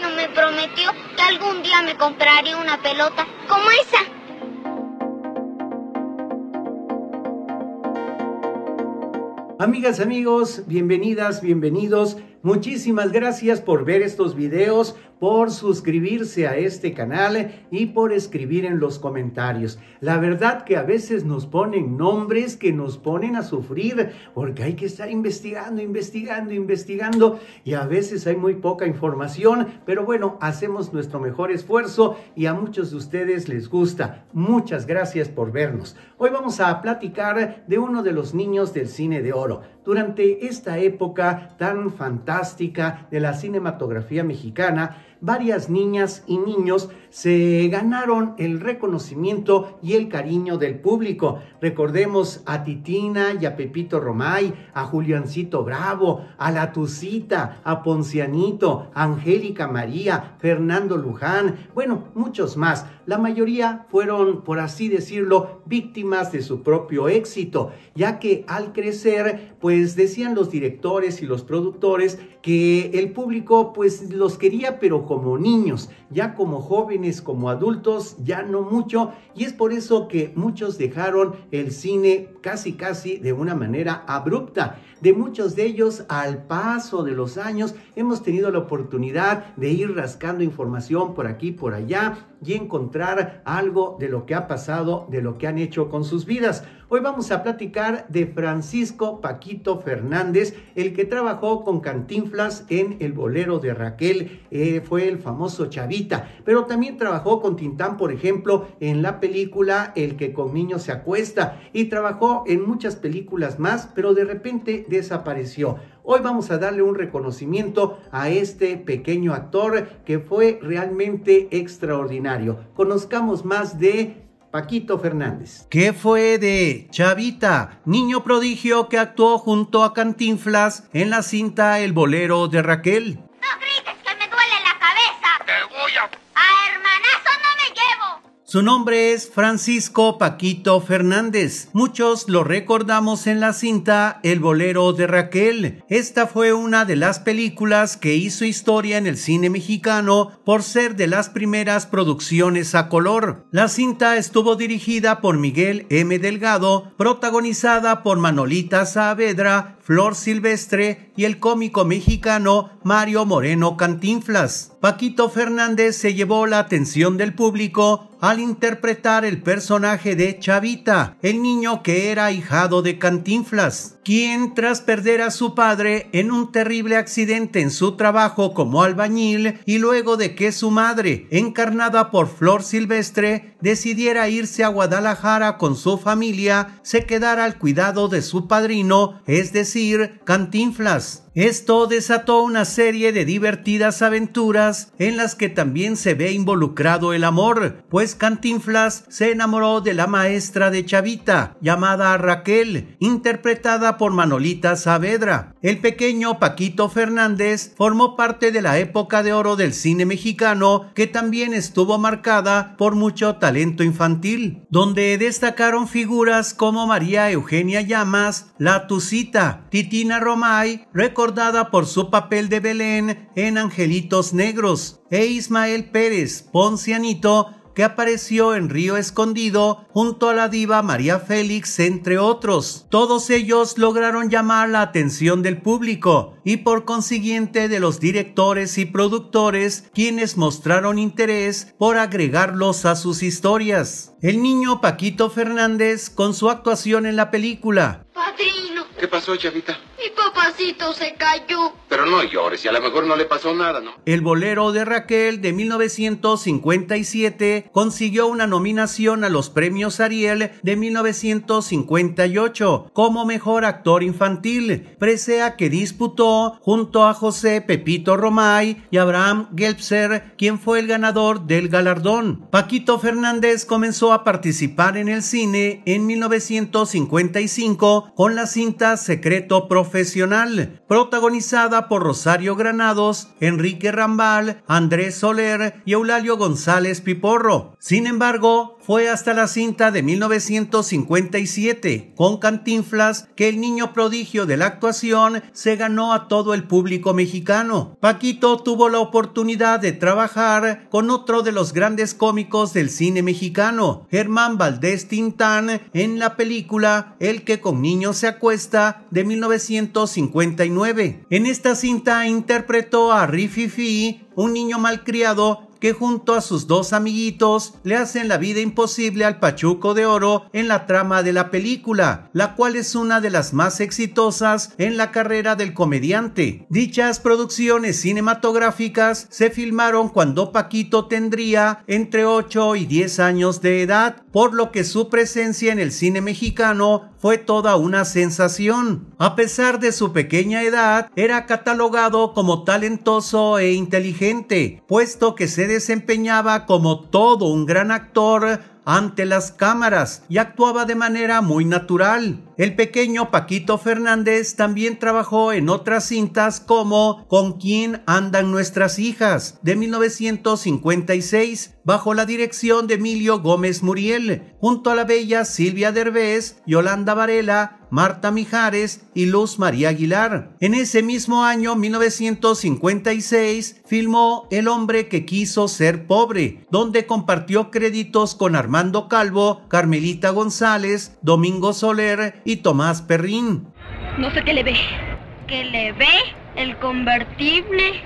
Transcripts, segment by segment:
no me prometió que algún día me compraría una pelota como esa. Amigas, amigos, bienvenidas, bienvenidos. Muchísimas gracias por ver estos videos por suscribirse a este canal y por escribir en los comentarios. La verdad que a veces nos ponen nombres que nos ponen a sufrir porque hay que estar investigando, investigando, investigando y a veces hay muy poca información, pero bueno, hacemos nuestro mejor esfuerzo y a muchos de ustedes les gusta. Muchas gracias por vernos. Hoy vamos a platicar de uno de los niños del cine de oro. Durante esta época tan fantástica de la cinematografía mexicana, varias niñas y niños se ganaron el reconocimiento y el cariño del público. Recordemos a Titina y a Pepito Romay, a Juliancito Bravo, a La Tucita, a Poncianito, a Angélica María, Fernando Luján, bueno, muchos más. La mayoría fueron, por así decirlo, víctimas de su propio éxito, ya que al crecer, pues decían los directores y los productores que el público pues los quería, pero como niños, ya como jóvenes, como adultos, ya no mucho, y es por eso que muchos dejaron el cine casi casi de una manera abrupta. De muchos de ellos, al paso de los años, hemos tenido la oportunidad de ir rascando información por aquí, por allá, y encontrar algo de lo que ha pasado, de lo que han hecho con sus vidas. Hoy vamos a platicar de Francisco Paquito Fernández, el que trabajó con Cantinflas en El Bolero de Raquel, eh, fue el famoso Chavita, pero también trabajó con Tintán, por ejemplo, en la película El que con niños se acuesta y trabajó en muchas películas más, pero de repente desapareció. Hoy vamos a darle un reconocimiento a este pequeño actor que fue realmente extraordinario. Conozcamos más de Paquito Fernández. ¿Qué fue de Chavita, niño prodigio que actuó junto a Cantinflas en la cinta El Bolero de Raquel? Su nombre es Francisco Paquito Fernández. Muchos lo recordamos en la cinta El bolero de Raquel. Esta fue una de las películas que hizo historia en el cine mexicano por ser de las primeras producciones a color. La cinta estuvo dirigida por Miguel M. Delgado, protagonizada por Manolita Saavedra, Flor Silvestre, y el cómico mexicano Mario Moreno Cantinflas. Paquito Fernández se llevó la atención del público al interpretar el personaje de Chavita, el niño que era hijado de Cantinflas, quien tras perder a su padre en un terrible accidente en su trabajo como albañil y luego de que su madre, encarnada por Flor Silvestre, decidiera irse a Guadalajara con su familia, se quedara al cuidado de su padrino, es decir, Cantinflas. Lucas. Esto desató una serie de divertidas aventuras en las que también se ve involucrado el amor, pues Cantinflas se enamoró de la maestra de Chavita, llamada Raquel, interpretada por Manolita Saavedra. El pequeño Paquito Fernández formó parte de la época de oro del cine mexicano, que también estuvo marcada por mucho talento infantil, donde destacaron figuras como María Eugenia Llamas, La Tucita, Titina Romay, Dada por su papel de Belén en Angelitos Negros, e Ismael Pérez, Poncianito, que apareció en Río Escondido junto a la diva María Félix, entre otros. Todos ellos lograron llamar la atención del público y por consiguiente de los directores y productores quienes mostraron interés por agregarlos a sus historias. El niño Paquito Fernández con su actuación en la película. Padrino. ¿Qué pasó, chavita? Mi papacito se cayó. Pero no llores, y a lo mejor no le pasó nada, ¿no? El bolero de Raquel de 1957 consiguió una nominación a los premios Ariel de 1958 como mejor actor infantil, presea que disputó junto a José Pepito Romay y Abraham Gelbser, quien fue el ganador del galardón. Paquito Fernández comenzó a participar en el cine en 1955 con la cinta Secreto profesional profesional, protagonizada por Rosario Granados, Enrique Rambal, Andrés Soler y Eulalio González Piporro. Sin embargo, fue hasta la cinta de 1957, con Cantinflas, que el niño prodigio de la actuación se ganó a todo el público mexicano. Paquito tuvo la oportunidad de trabajar con otro de los grandes cómicos del cine mexicano, Germán Valdés Tintán, en la película El que con niños se acuesta de 1957. 1959. En esta cinta interpretó a Fee, un niño malcriado que junto a sus dos amiguitos le hacen la vida imposible al Pachuco de Oro en la trama de la película, la cual es una de las más exitosas en la carrera del comediante. Dichas producciones cinematográficas se filmaron cuando Paquito tendría entre 8 y 10 años de edad, por lo que su presencia en el cine mexicano fue toda una sensación. A pesar de su pequeña edad, era catalogado como talentoso e inteligente, puesto que se desempeñaba como todo un gran actor ante las cámaras y actuaba de manera muy natural. El pequeño Paquito Fernández también trabajó en otras cintas como Con quién andan nuestras hijas de 1956 bajo la dirección de Emilio Gómez Muriel junto a la bella Silvia Derbez, Yolanda Varela Marta Mijares y Luz María Aguilar. En ese mismo año, 1956, filmó El hombre que quiso ser pobre, donde compartió créditos con Armando Calvo, Carmelita González, Domingo Soler y Tomás Perrín. No sé qué le ve. ¿Qué le ve? El convertible.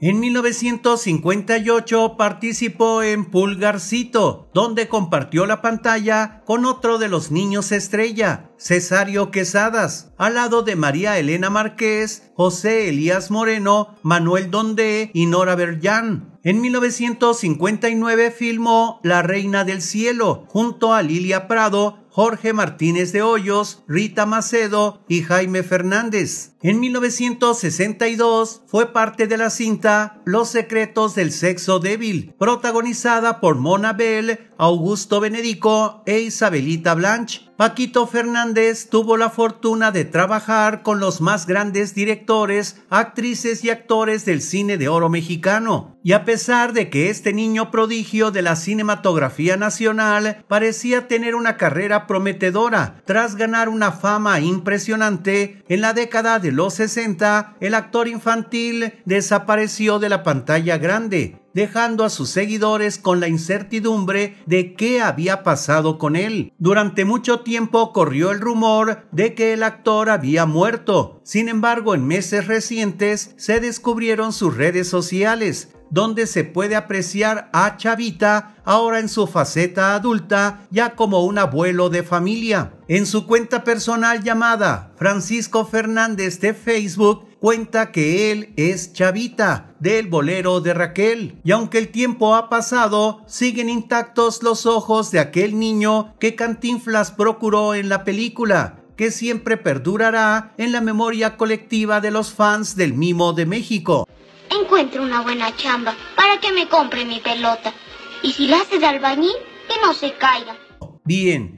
En 1958 participó en Pulgarcito, donde compartió la pantalla con otro de los niños estrella, Cesario Quesadas, al lado de María Elena Márquez, José Elías Moreno, Manuel Dondé y Nora Berján. En 1959 filmó La Reina del Cielo junto a Lilia Prado Jorge Martínez de Hoyos, Rita Macedo y Jaime Fernández. En 1962 fue parte de la cinta Los secretos del sexo débil, protagonizada por Mona Bell, Augusto Benedico e Isabelita Blanche. Paquito Fernández tuvo la fortuna de trabajar con los más grandes directores, actrices y actores del cine de oro mexicano. Y a pesar de que este niño prodigio de la cinematografía nacional parecía tener una carrera prometedora, tras ganar una fama impresionante, en la década de los 60 el actor infantil desapareció de la pantalla grande dejando a sus seguidores con la incertidumbre de qué había pasado con él. Durante mucho tiempo corrió el rumor de que el actor había muerto. Sin embargo, en meses recientes se descubrieron sus redes sociales, donde se puede apreciar a Chavita ahora en su faceta adulta ya como un abuelo de familia. En su cuenta personal llamada Francisco Fernández de Facebook, cuenta que él es Chavita, del bolero de Raquel. Y aunque el tiempo ha pasado, siguen intactos los ojos de aquel niño que Cantinflas procuró en la película que siempre perdurará en la memoria colectiva de los fans del mimo de México. Encuentro una buena chamba para que me compre mi pelota. Y si la hace de albañil, que no se caiga. Bien,